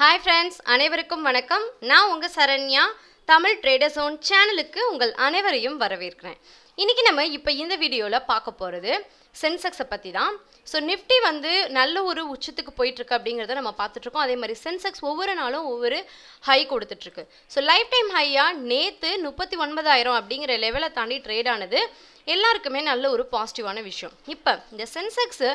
hi friends அனைவருக்கும் வணக்கம் நான் உங்கள் சரண்யா தமிழ் ட்ரேடர் ஜோன் சேனலுக்கு உங்கள் அனைவரையும் வரவேற்கிறேன் இன்றைக்கி நம்ம இப்போ இந்த வீடியோவில் பார்க்க போகிறது சென்செக்ஸை பற்றி தான் ஸோ நிஃப்டி வந்து நல்ல ஒரு உச்சத்துக்கு போயிட்டுருக்கு அப்படிங்கிறத நம்ம பார்த்துட்ருக்கோம் அதே மாதிரி சென்செக்ஸ் ஒவ்வொரு நாளும் ஒவ்வொரு ஹை கொடுத்துட்ருக்கு ஸோ லைஃப் டைம் ஹையாக நேற்று முப்பத்தி ஒன்பதாயிரம் அப்படிங்கிற லெவலை தாண்டி ட்ரேட் ஆனது எல்லாருக்குமே நல்ல ஒரு பாசிட்டிவான விஷயம் இப்போ இந்த சென்செக்ஸு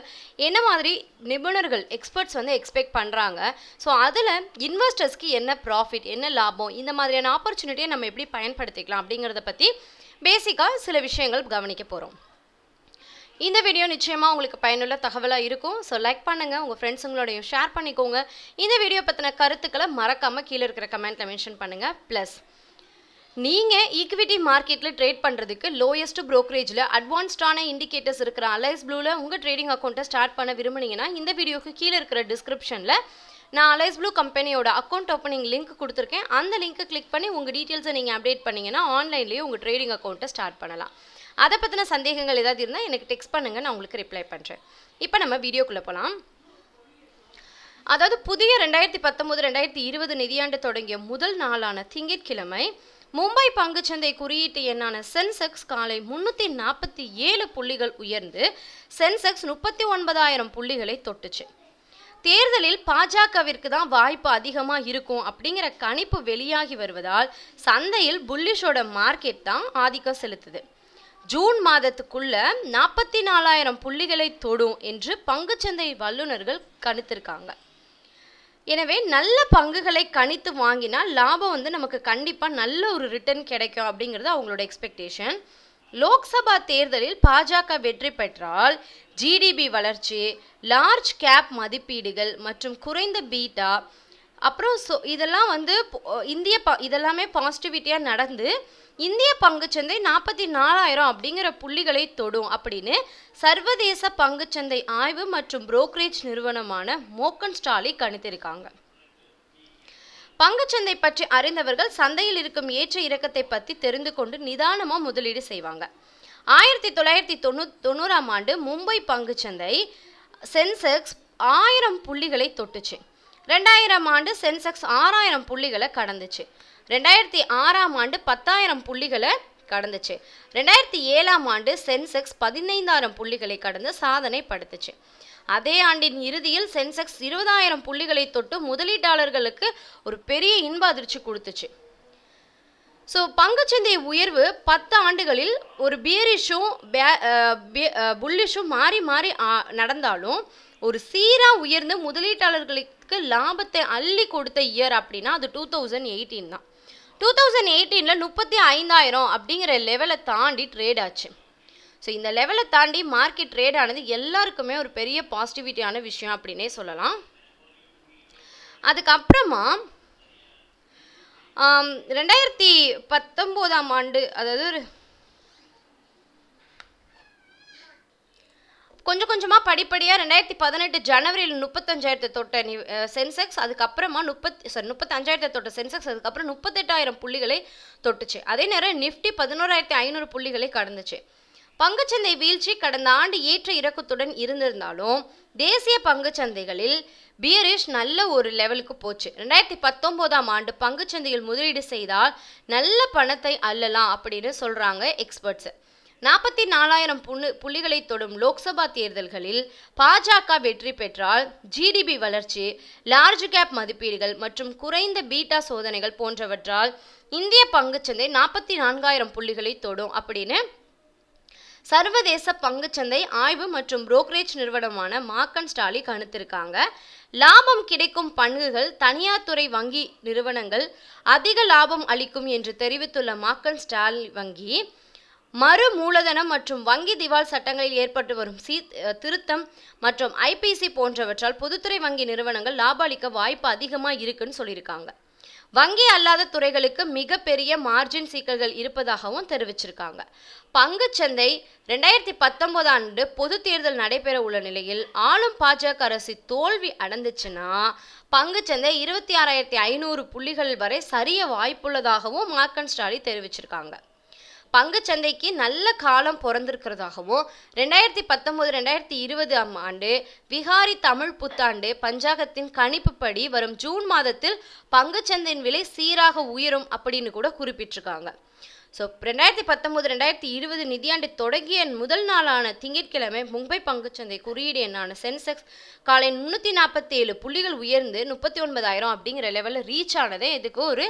என்ன மாதிரி நிபுணர்கள் எக்ஸ்பர்ட்ஸ் வந்து எக்ஸ்பெக்ட் பண்ணுறாங்க ஸோ அதில் இன்வெஸ்டர்ஸ்க்கு என்ன ப்ராஃபிட் என்ன லாபம் இந்த மாதிரியான ஆப்பர்ச்சுனிட்டியை நம்ம எப்படி பயன்படுத்திக்கலாம் அப்படிங்கிறத பற்றி பேசிக்காக சில விஷயங்கள் கவனிக்க போகிறோம் இந்த வீடியோ நிச்சயமாக உங்களுக்கு பயனுள்ள தகவலாக இருக்கும் ஸோ லைக் பண்ணுங்கள் உங்கள் ஃப்ரெண்ட்ஸுங்களோடையும் ஷேர் பண்ணிக்கோங்க இந்த வீடியோ பற்றின கருத்துக்களை மறக்காமல் கீழே இருக்கிற கமெண்ட்டில் மென்ஷன் பண்ணுங்கள் ப்ளஸ் நீங்கள் ஈக்விட்டி மார்க்கெட்டில் ட்ரேட் பண்ணுறதுக்கு லோயஸ்ட் ப்ரோக்கரேஜில் அட்வான்ஸ்டான இண்டிகேட்டர்ஸ் இருக்கிற அலைஸ் ப்ளூவில் உங்கள் ட்ரேடிங் அக்கௌண்ட்டை ஸ்டார்ட் பண்ண விரும்புனீங்கன்னா இந்த வீடியோக்கு கீழே இருக்கிற டிஸ்கிரிப்ஷனில் நான் அலைஸ் ப்ளூ கம்பெனியோட அக்கௌண்ட் ஓப்பனிங் லிங்க் கொடுத்துருக்கேன் அந்த லிங்க்கை கிளிக் பண்ணி உங்கள் டீட்டெயில்ஸை நீங்கள் அப்டேட் பண்ணிங்கன்னா ஆன்லைன்லேயே உங்கள் ட்ரேடிங் அக்கௌண்ட்டை ஸ்டார்ட் பண்ணலாம் அதை பற்றின சந்தேகங்கள் ஏதாவது இருந்தால் எனக்கு டெக்ஸ்ட் பண்ணுங்கள் நான் உங்களுக்கு ரிப்ளை பண்ணுறேன் இப்போ நம்ம வீடியோக்குள்ளே போகலாம் அதாவது புதிய ரெண்டாயிரத்தி பத்தொம்போது ரெண்டாயிரத்தி இருபது நிதியாண்டு தொடங்கிய முதல் நாளான திங்கட்கிழமை மும்பை பங்குச்சந்தை குறியீட்டு எண்ணான சென்செக்ஸ் காலை முன்னூற்றி நாற்பத்தி ஏழு புள்ளிகள் உயர்ந்து சென்செக்ஸ் முப்பத்தி ஒன்பதாயிரம் புள்ளிகளை தொட்டுச்சு தேர்தலில் பாஜகவிற்கு தான் வாய்ப்பு அதிகமாக இருக்கும் அப்படிங்கிற கணிப்பு வெளியாகி வருவதால் சந்தையில் புல்லிஷோட மார்க்கெட் தான் ஆதிக்கம் செலுத்துது ஜூன் மாதத்துக்குள்ள நாற்பத்தி நாலாயிரம் புள்ளிகளை தொடும் என்று பங்குச்சந்தை வல்லுநர்கள் கணித்திருக்காங்க எனவே நல்ல பங்குகளை கணித்து வாங்கினால் லாபம் வந்து நமக்கு கண்டிப்பாக நல்ல ஒரு ரிட்டர்ன் கிடைக்கும் அப்படிங்கிறது அவங்களோட எக்ஸ்பெக்டேஷன் லோக்சபா தேர்தலில் பாஜக வெற்றி பெற்றால் ஜிடிபி வளர்ச்சி லார்ஜ் கேப் மதிப்பீடுகள் மற்றும் குறைந்த பீட்டா அப்புறம் இதெல்லாம் வந்து இந்திய இதெல்லாமே பாசிட்டிவிட்டியாக நடந்து இந்திய பங்குச்சந்தை நாற்பத்தி நாலாயிரம் அப்படிங்கிற புள்ளிகளை தொடும் அப்படின்னு சர்வதேச பங்குச்சந்தை ஆய்வு மற்றும் புரோக்கரேஜ் நிறுவனமான மோக்கன் ஸ்டாலி கணித்திருக்காங்க பங்குச்சந்தை பற்றி அறிந்தவர்கள் சந்தையில் இருக்கும் ஏற்ற இறக்கத்தை பற்றி தெரிந்து கொண்டு நிதானமாக முதலீடு செய்வாங்க ஆயிரத்தி தொள்ளாயிரத்தி தொண்ணூ தொண்ணூறாம் ஆண்டு மும்பை பங்குச்சந்தை சென்செக்ஸ் ஆயிரம் புள்ளிகளை தொட்டுச்சு ரெண்டாயிரம் ஆண்டு சென்செக்ஸ் ஆறாயிரம் புள்ளிகளை கடந்துச்சு ரெண்டாயிரத்தி ஆறாம் ஆண்டு பத்தாயிரம் புள்ளிகளை கடந்துச்சு ரெண்டாயிரத்தி ஏழாம் ஆண்டு சென்செக்ஸ் பதினைந்தாயிரம் புள்ளிகளை கடந்து சாதனை படுத்துச்சு அதே ஆண்டின் இறுதியில் சென்செக்ஸ் இருபதாயிரம் புள்ளிகளை தொட்டு முதலீட்டாளர்களுக்கு ஒரு பெரிய இன்ப அதிர்ச்சி கொடுத்துச்சு ஸோ பங்குச்சந்தை உயர்வு பத்து ஆண்டுகளில் ஒரு பியரிஷும் புல்லிஷும் மாறி மாறி நடந்தாலும் ஒரு சீராக உயர்ந்து முதலீட்டாளர்களை நிறுவனத்துக்கு லாபத்தை அள்ளி கொடுத்த இயர் அப்படின்னா அது டூ தௌசண்ட் எயிட்டீன் தான் டூ தௌசண்ட் எயிட்டீனில் முப்பத்தி ஐந்தாயிரம் அப்படிங்கிற லெவலை தாண்டி ட்ரேட் ஆச்சு ஸோ இந்த லெவலை தாண்டி மார்க்கெட் ட்ரேட் ஆனது எல்லாருக்குமே ஒரு பெரிய பாசிட்டிவிட்டியான விஷயம் அப்படின்னே சொல்லலாம் அதுக்கப்புறமா ரெண்டாயிரத்தி பத்தொம்போதாம் ஆண்டு அதாவது ஒரு கொஞ்சம் கொஞ்சமாக படிப்படியாக ரெண்டாயிரத்தி பதினெட்டு ஜனவரியில் முப்பத்தஞ்சாயிரத்தை தொட்ட சென்செக்ஸ் அதுக்கப்புறமா முப்பத்தி சாரி முப்பத்தஞ்சாயிரத்தை தொட்ட சென்செக்ஸ் அதுக்கப்புறம் முப்பத்தெட்டாயிரம் புள்ளிகளை தொட்டுச்சு அதே நேரம் நிஃப்டி பதினோராயிரத்தி ஐநூறு புள்ளிகளை கடந்துச்சு பங்குச்சந்தை வீழ்ச்சி கடந்த ஆண்டு ஏற்ற இறக்கத்துடன் இருந்திருந்தாலும் தேசிய சந்தைகளில் பியரிஷ் நல்ல ஒரு லெவலுக்கு போச்சு ரெண்டாயிரத்தி பத்தொம்போதாம் ஆண்டு பங்குச்சந்தையில் முதலீடு செய்தால் நல்ல பணத்தை அல்லலாம் அப்படின்னு சொல்கிறாங்க எக்ஸ்பர்ட்ஸு நாற்பத்தி நாலாயிரம் புண்ணு புள்ளிகளை தொடும் லோக்சபா தேர்தல்களில் பாஜக வெற்றி பெற்றால் ஜிடிபி வளர்ச்சி லார்ஜ் கேப் மதிப்பீடுகள் மற்றும் குறைந்த பீட்டா சோதனைகள் போன்றவற்றால் இந்திய பங்குச்சந்தை நாற்பத்தி நான்காயிரம் புள்ளிகளை தொடும் அப்படின்னு சர்வதேச பங்குச்சந்தை ஆய்வு மற்றும் புரோக்கரேஜ் நிறுவனமான மார்க்கன் ஸ்டாலி கணித்திருக்காங்க லாபம் கிடைக்கும் பங்குகள் தனியார் துறை வங்கி நிறுவனங்கள் அதிக லாபம் அளிக்கும் என்று தெரிவித்துள்ள மார்க்கன் ஸ்டாலி வங்கி மறு மூலதனம் மற்றும் வங்கி திவால் சட்டங்களில் ஏற்பட்டு வரும் சீ திருத்தம் மற்றும் ஐபிசி போன்றவற்றால் பொதுத்துறை வங்கி நிறுவனங்கள் லாபம் அளிக்க வாய்ப்பு அதிகமாக இருக்குன்னு சொல்லியிருக்காங்க வங்கி அல்லாத துறைகளுக்கு மிகப்பெரிய மார்ஜின் சீக்கல்கள் இருப்பதாகவும் தெரிவிச்சிருக்காங்க சந்தை ரெண்டாயிரத்தி பத்தொன்பது ஆண்டு பொது தேர்தல் நடைபெற உள்ள நிலையில் ஆளும் பாஜக அரசு தோல்வி அடைந்துச்சுன்னா சந்தை இருபத்தி ஆறாயிரத்தி ஐநூறு புள்ளிகள் வரை சரிய வாய்ப்புள்ளதாகவும் மார்க்கன் ஸ்டாலி தெரிவிச்சிருக்காங்க பங்குச்சந்தைக்கு நல்ல காலம் பிறந்திருக்கிறதாகவும் ரெண்டாயிரத்தி பத்தொம்போது ரெண்டாயிரத்தி இருபது ஆம் ஆண்டு விகாரி தமிழ் புத்தாண்டு பஞ்சாகத்தின் கணிப்புப்படி வரும் ஜூன் மாதத்தில் பங்குச்சந்தையின் விலை சீராக உயரும் அப்படின்னு கூட குறிப்பிட்டிருக்காங்க ஸோ ரெண்டாயிரத்தி பத்தொம்போது ரெண்டாயிரத்தி இருபது நிதியாண்டு தொடங்கிய முதல் நாளான திங்கட்கிழமை மும்பை பங்குச்சந்தை குறியீடு எண்ணான சென்செக்ஸ் காலை முந்நூற்றி நாற்பத்தி ஏழு புள்ளிகள் உயர்ந்து முப்பத்தி ஒன்பதாயிரம் அப்படிங்கிற லெவலில் ரீச் ஆனதே இதுக்கு ஒரு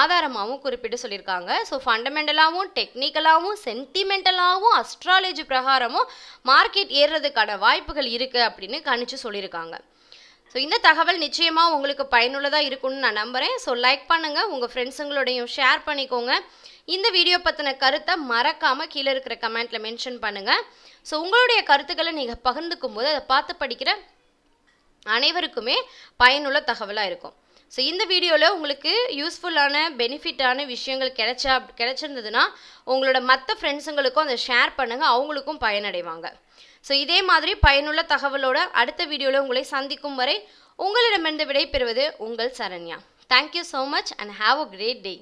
ஆதாரமாகவும் குறிப்பிட்டு சொல்லியிருக்காங்க ஸோ ஃபண்டமெண்டலாகவும் டெக்னிக்கலாகவும் சென்டிமெண்டலாகவும் அஸ்ட்ராலஜி பிரகாரமும் மார்க்கெட் ஏறுறதுக்கான வாய்ப்புகள் இருக்குது அப்படின்னு கணிச்சு சொல்லியிருக்காங்க ஸோ இந்த தகவல் நிச்சயமாக உங்களுக்கு பயனுள்ளதாக இருக்கும்னு நான் நம்புகிறேன் ஸோ லைக் பண்ணுங்கள் உங்கள் ஃப்ரெண்ட்ஸுங்களோடையும் ஷேர் பண்ணிக்கோங்க இந்த வீடியோ பற்றின கருத்தை மறக்காமல் கீழே இருக்கிற கமெண்ட்டில் மென்ஷன் பண்ணுங்கள் ஸோ உங்களுடைய கருத்துக்களை நீங்கள் பகிர்ந்துக்கும் போது அதை பார்த்து படிக்கிற அனைவருக்குமே பயனுள்ள தகவலாக இருக்கும் ஸோ இந்த வீடியோவில் உங்களுக்கு யூஸ்ஃபுல்லான பெனிஃபிட்டான விஷயங்கள் கிடைச்சா கிடைச்சிருந்ததுன்னா உங்களோட மற்ற ஃப்ரெண்ட்ஸுங்களுக்கும் அதை ஷேர் பண்ணுங்கள் அவங்களுக்கும் பயனடைவாங்க ஸோ இதே மாதிரி பயனுள்ள தகவலோட அடுத்த வீடியோவில் உங்களை சந்திக்கும் வரை உங்களிடமிருந்து விடை பெறுவது உங்கள் Saranya thank you so much and have a great day